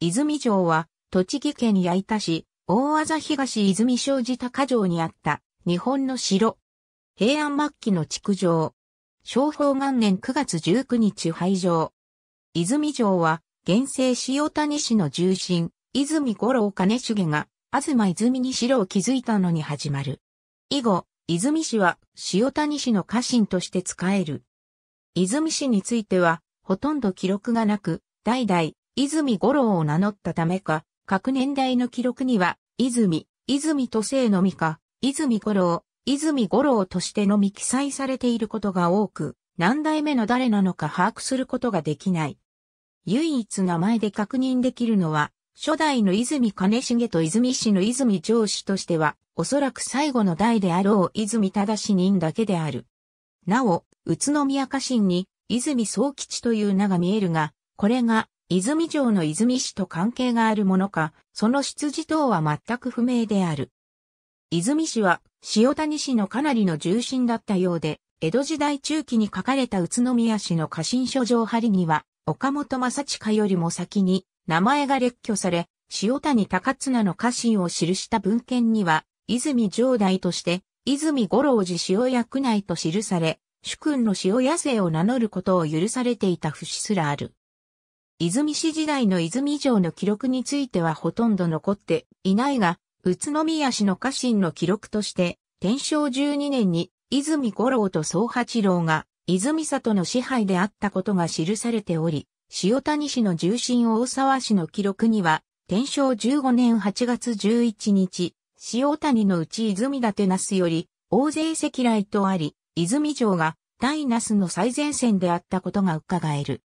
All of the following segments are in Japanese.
泉城は、栃木県矢板市、大和東泉正寺高城にあった、日本の城。平安末期の築城。昭法元年9月19日廃城。泉城は、現世塩谷市の重臣、泉五郎兼重が、東泉に城を築いたのに始まる。以後、泉氏は塩谷氏の家臣として仕える。泉氏については、ほとんど記録がなく、代々、泉五郎を名乗ったためか、各年代の記録には、泉、泉都政のみか、泉五郎、泉五郎としてのみ記載されていることが多く、何代目の誰なのか把握することができない。唯一名前で確認できるのは、初代の泉兼重と泉氏の泉上司としては、おそらく最後の代であろう泉正人だけである。なお、宇都宮家臣に泉総吉という名が見えるが、これが泉城の泉市と関係があるものか、その出自等は全く不明である。泉市は、塩谷市のかなりの重臣だったようで、江戸時代中期に書かれた宇都宮市の家臣書状張には、岡本正親よりも先に、名前が列挙され、塩谷高綱の家臣を記した文献には、泉城代として、泉五郎寺塩屋区内と記され、主君の塩屋生を名乗ることを許されていた節すらある。泉市時代の泉城の記録についてはほとんど残っていないが、宇都宮市の家臣の記録として、天正12年に泉五郎と宗八郎が泉里の支配であったことが記されており、塩谷市の重臣大沢市の記録には、天正15年8月11日、塩谷のうち泉立那須より、大勢赤来とあり、泉城が大那須の最前線であったことが伺える。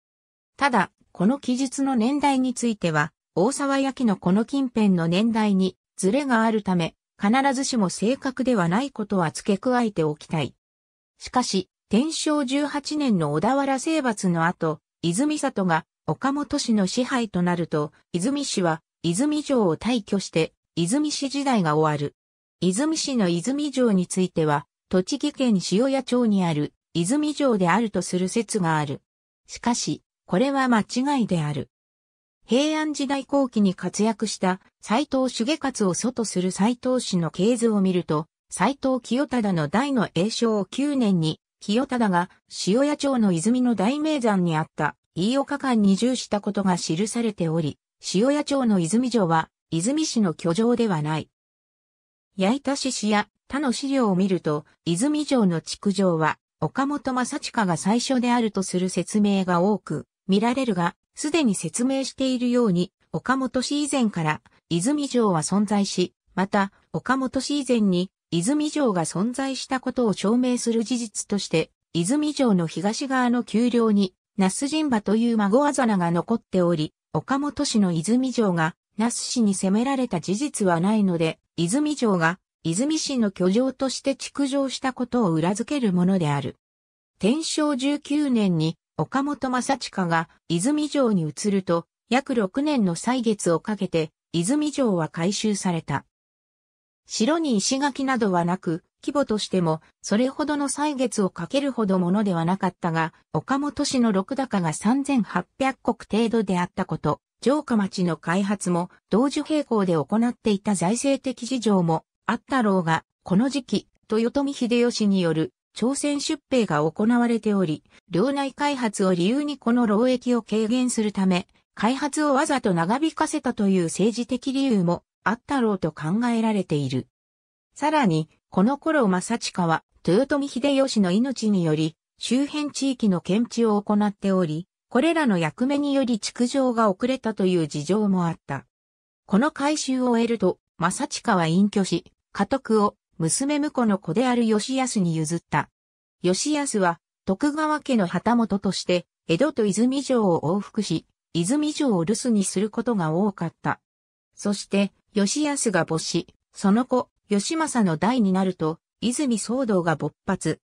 ただ、この記述の年代については、大沢焼のこの近辺の年代にズレがあるため、必ずしも正確ではないことは付け加えておきたい。しかし、天正18年の小田原征伐の後、泉里が岡本市の支配となると、泉市は泉城を退去して、泉市時代が終わる。泉市の泉城については、栃木県塩谷町にある泉城であるとする説がある。しかし、これは間違いである。平安時代後期に活躍した斎藤重勝を祖とする斎藤氏の系図を見ると、斎藤清忠の大の栄を9年に、清忠が塩屋町の泉の大名山にあった飯岡間に住したことが記されており、塩屋町の泉城は泉市の居城ではない。い板市市や他の資料を見ると、泉城の築城は岡本正親が最初であるとする説明が多く、見られるが、すでに説明しているように、岡本市以前から泉城は存在し、また、岡本市以前に泉城が存在したことを証明する事実として、泉城の東側の丘陵に、那須神馬という孫あざなが残っており、岡本市の泉城が那須市に攻められた事実はないので、泉城が泉市の居城として築城したことを裏付けるものである。天正19年に岡本正親が泉城に移ると、約6年の歳月をかけて、泉城は改修された。城に石垣などはなく、規模としても、それほどの歳月をかけるほどものではなかったが、岡本市の六高が3800国程度であったこと、城下町の開発も同時並行で行っていた財政的事情もあったろうが、この時期、豊臣秀吉による朝鮮出兵が行われており、領内開発を理由にこの労役を軽減するため、開発をわざと長引かせたという政治的理由もあったろうと考えられている。さらに、この頃正親は、豊臣秀吉の命により、周辺地域の検知を行っており、これらの役目により築城が遅れたという事情もあった。この改修を得ると、正親は隠居し、家督を娘婿の子である吉安に譲った。吉安は、徳川家の旗本として、江戸と泉城を往復し、泉城を留守にすることが多かった。そして、吉安が没し、その子、吉政の代になると、泉騒動が勃発。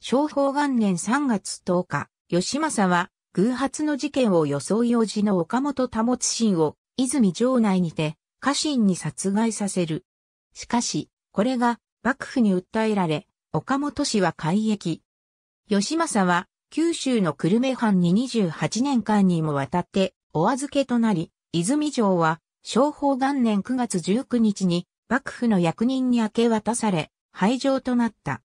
昭法元年3月10日、吉政は、偶発の事件を装い用事の岡本保信を、泉城内にて、家臣に殺害させる。しかし、これが幕府に訴えられ、岡本氏は改易。吉政は九州の久留米藩に28年間にもわたってお預けとなり、泉城は昭法元年9月19日に幕府の役人に明け渡され、廃城となった。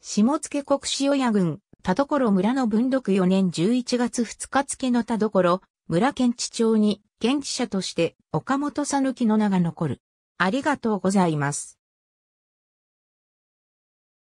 下野国塩屋郡、田所村の文読4年11月2日付の田所、村県知町に、県知者として岡本さぬきの名が残る。ありがとうございます。